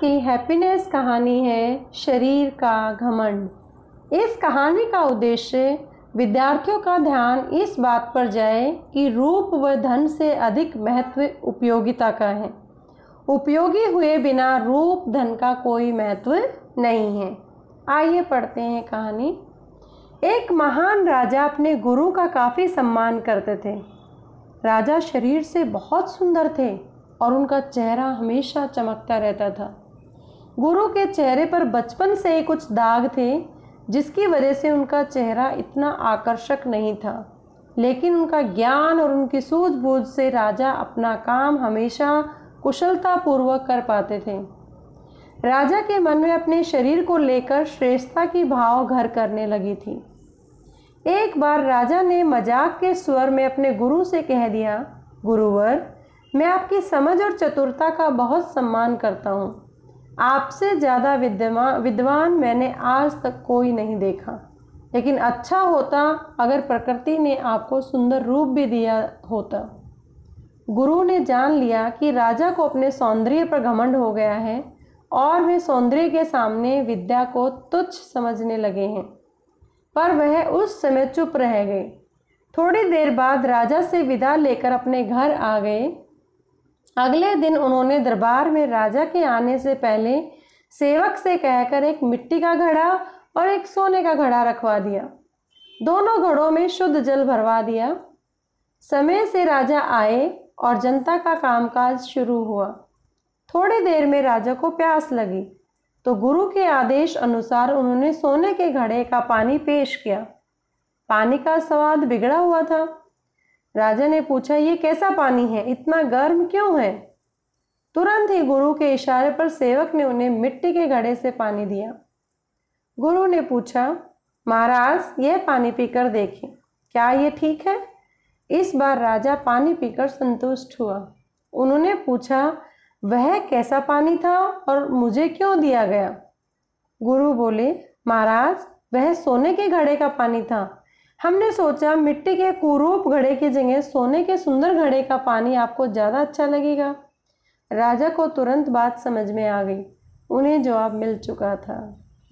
की हैप्पीनेस कहानी है शरीर का घमंड इस कहानी का उद्देश्य विद्यार्थियों का ध्यान इस बात पर जाए कि रूप व धन से अधिक महत्व उपयोगिता का है उपयोगी हुए बिना रूप धन का कोई महत्व नहीं है आइए पढ़ते हैं कहानी एक महान राजा अपने गुरु का काफ़ी सम्मान करते थे राजा शरीर से बहुत सुंदर थे और उनका चेहरा हमेशा चमकता रहता था गुरु के चेहरे पर बचपन से ही कुछ दाग थे जिसकी वजह से उनका चेहरा इतना आकर्षक नहीं था लेकिन उनका ज्ञान और उनकी सूझबूझ से राजा अपना काम हमेशा कुशलतापूर्वक कर पाते थे राजा के मन में अपने शरीर को लेकर श्रेष्ठता की भाव घर करने लगी थी एक बार राजा ने मजाक के स्वर में अपने गुरु से कह दिया गुरुवर मैं आपकी समझ और चतुरता का बहुत सम्मान करता हूँ आपसे ज़्यादा विद्यमान विद्वान मैंने आज तक कोई नहीं देखा लेकिन अच्छा होता अगर प्रकृति ने आपको सुंदर रूप भी दिया होता गुरु ने जान लिया कि राजा को अपने सौंदर्य पर घमंड हो गया है और वे सौंदर्य के सामने विद्या को तुच्छ समझने लगे हैं पर वह उस समय चुप रह गए थोड़ी देर बाद राजा से विदा लेकर अपने घर आ गए अगले दिन उन्होंने दरबार में राजा के आने से पहले सेवक से कहकर एक मिट्टी का घड़ा और एक सोने का घड़ा रखवा दिया दोनों घड़ों में शुद्ध जल भरवा दिया समय से राजा आए और जनता का कामकाज शुरू हुआ थोड़ी देर में राजा को प्यास लगी तो गुरु के आदेश अनुसार उन्होंने सोने के घड़े का पानी पेश किया पानी का स्वाद बिगड़ा हुआ था राजा ने पूछा ये कैसा पानी है इतना गर्म क्यों है तुरंत ही गुरु के इशारे पर सेवक ने उन्हें मिट्टी के घड़े से पानी दिया गुरु ने पूछा महाराज यह पानी पीकर देखें क्या ये ठीक है इस बार राजा पानी पीकर संतुष्ट हुआ उन्होंने पूछा वह कैसा पानी था और मुझे क्यों दिया गया गुरु बोले महाराज वह सोने के घड़े का पानी था हमने सोचा मिट्टी के कुरूप घड़े की जगह सोने के सुंदर घड़े का पानी आपको ज़्यादा अच्छा लगेगा राजा को तुरंत बात समझ में आ गई उन्हें जवाब मिल चुका था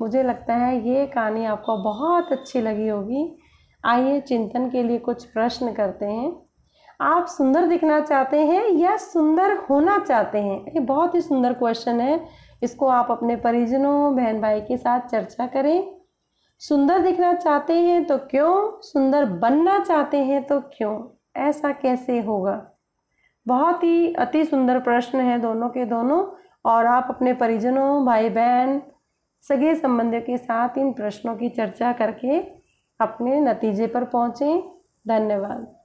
मुझे लगता है ये कहानी आपको बहुत अच्छी लगी होगी आइए चिंतन के लिए कुछ प्रश्न करते हैं आप सुंदर दिखना चाहते हैं या सुंदर होना चाहते हैं ये बहुत ही सुंदर क्वेश्चन है इसको आप अपने परिजनों बहन भाई के साथ चर्चा करें सुंदर दिखना चाहते हैं तो क्यों सुंदर बनना चाहते हैं तो क्यों ऐसा कैसे होगा बहुत ही अति सुंदर प्रश्न है दोनों के दोनों और आप अपने परिजनों भाई बहन सगे संबंधियों के साथ इन प्रश्नों की चर्चा करके अपने नतीजे पर पहुँचें धन्यवाद